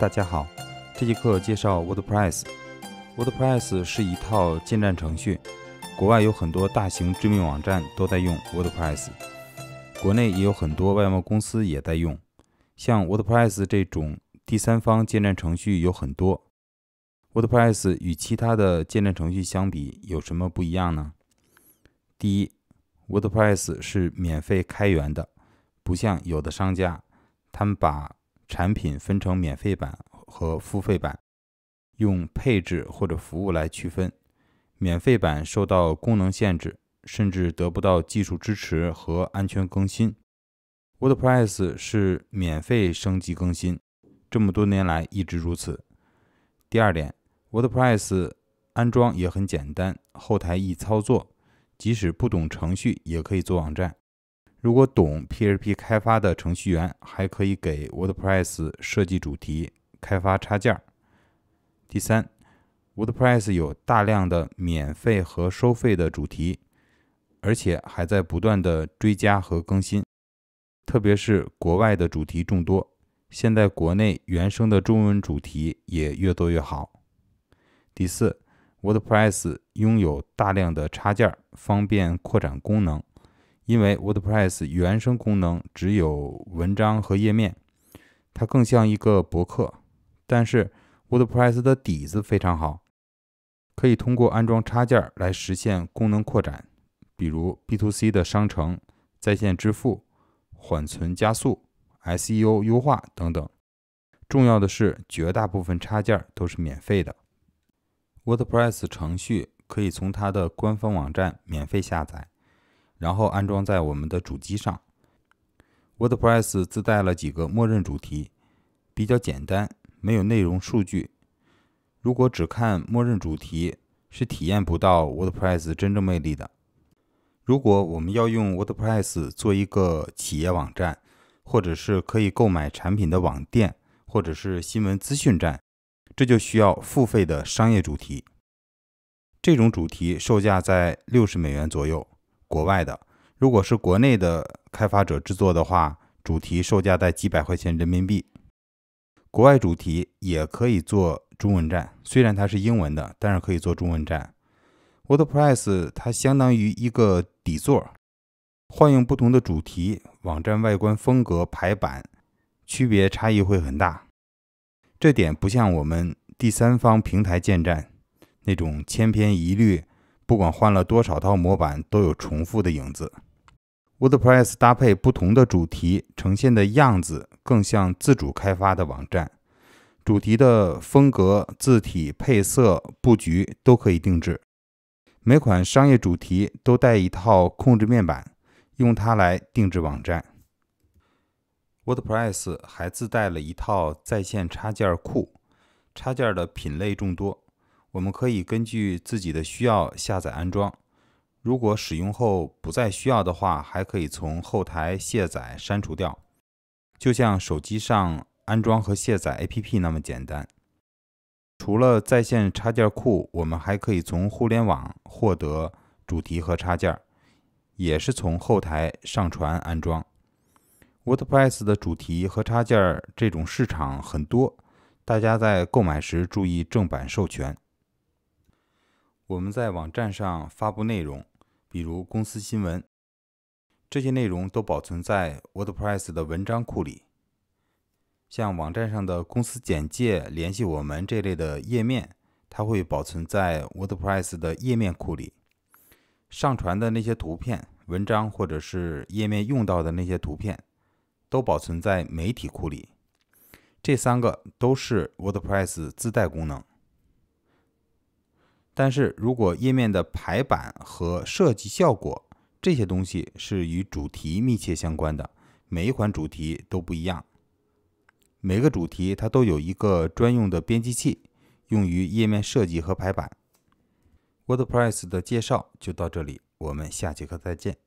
大家好，这节课介绍 WordPress。WordPress 是一套建站程序，国外有很多大型知名网站都在用 WordPress，国内也有很多外贸公司也在用。像 WordPress 这种第三方建站程序有很多。WordPress 与其他的建站程序相比，有什么不一样呢？第一，WordPress 是免费开源的，不像有的商家，他们把产品分成免费版和付费版，用配置或者服务来区分。免费版受到功能限制，甚至得不到技术支持和安全更新。WordPress 是免费升级更新，这么多年来一直如此。第二点，WordPress 安装也很简单，后台易操作，即使不懂程序也可以做网站。如果懂 PHP 开发的程序员，还可以给 WordPress 设计主题、开发插件儿。第三，WordPress 有大量的免费和收费的主题，而且还在不断的追加和更新，特别是国外的主题众多，现在国内原生的中文主题也越多越好。第四，WordPress 拥有大量的插件儿，方便扩展功能。因为 WordPress 原生功能只有文章和页面，它更像一个博客。但是 WordPress 的底子非常好，可以通过安装插件来实现功能扩展，比如 B2C 的商城、在线支付、缓存加速、SEO 优化等等。重要的是，绝大部分插件都是免费的。WordPress 程序可以从它的官方网站免费下载。然后安装在我们的主机上。WordPress 自带了几个默认主题，比较简单，没有内容数据。如果只看默认主题，是体验不到 WordPress 真正魅力的。如果我们要用 WordPress 做一个企业网站，或者是可以购买产品的网店，或者是新闻资讯站，这就需要付费的商业主题。这种主题售价在六十美元左右。国外的，如果是国内的开发者制作的话，主题售价在几百块钱人民币。国外主题也可以做中文站，虽然它是英文的，但是可以做中文站。WordPress 它相当于一个底座，换用不同的主题，网站外观风格排版区别差异会很大。这点不像我们第三方平台建站那种千篇一律。不管换了多少套模板，都有重复的影子。WordPress 搭配不同的主题，呈现的样子更像自主开发的网站。主题的风格、字体、配色、布局都可以定制。每款商业主题都带一套控制面板，用它来定制网站。WordPress 还自带了一套在线插件库，插件的品类众多。我们可以根据自己的需要下载安装。如果使用后不再需要的话，还可以从后台卸载删除掉，就像手机上安装和卸载 APP 那么简单。除了在线插件库，我们还可以从互联网获得主题和插件，也是从后台上传安装。WordPress 的主题和插件这种市场很多，大家在购买时注意正版授权。我们在网站上发布内容，比如公司新闻，这些内容都保存在 WordPress 的文章库里。像网站上的公司简介、联系我们这类的页面，它会保存在 WordPress 的页面库里。上传的那些图片、文章或者是页面用到的那些图片，都保存在媒体库里。这三个都是 WordPress 自带功能。但是如果页面的排版和设计效果这些东西是与主题密切相关的，每一款主题都不一样，每个主题它都有一个专用的编辑器，用于页面设计和排版。WordPress 的介绍就到这里，我们下节课再见。